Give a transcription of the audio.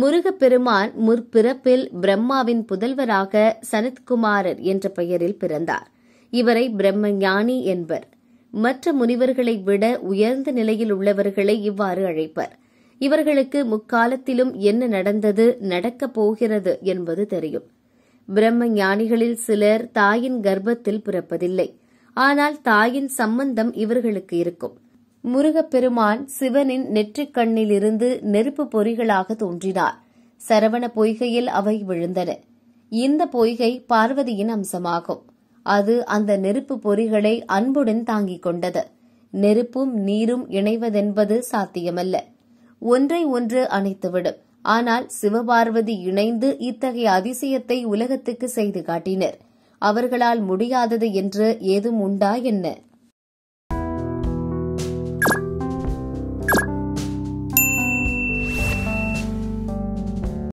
முருகப்பெருமான் முற்பிறப்பில் பிரம்மாவின் புதல்வராக சனத்குமாரர் என்ற பெயரில் பிறந்தார் இவரை பிரம்மஞானி என்பர் மற்ற முனிவர்களை விட உயர்ந்த நிலையில் உள்ளவர்களை இவ்வாறு அழைப்பர் இவர்களுக்கு முக்காலத்திலும் என்ன நடந்தது நடக்கப் போகிறது என்பது தெரியும் பிரம்ம ஞானிகளில் சிலர் தாயின் கர்ப்பத்தில் பிறப்பதில்லை ஆனால் தாயின் சம்பந்தம் இவர்களுக்கு இருக்கும் முருகப்பெருமான் சிவனின் நெற்றிக்கண்ணிலிருந்து நெருப்பு பொறிகளாக தோன்றினார் சரவண பொய்கையில் அவை விழுந்தன இந்த பொய்கை பார்வதியின் அம்சமாகும் அது அந்த நெருப்பு பொறிகளை அன்புடன் தாங்கிக் கொண்டது நெருப்பும் நீரும் இணைவதென்பது சாத்தியமல்ல ஒன்றை ஒன்று அணைத்துவிடும் ஆனால் சிவபார்வதி இணைந்து இத்தகைய அதிசயத்தை உலகத்துக்கு செய்து காட்டினர் அவர்களால் முடியாதது என்று ஏதும் உண்டா என்ன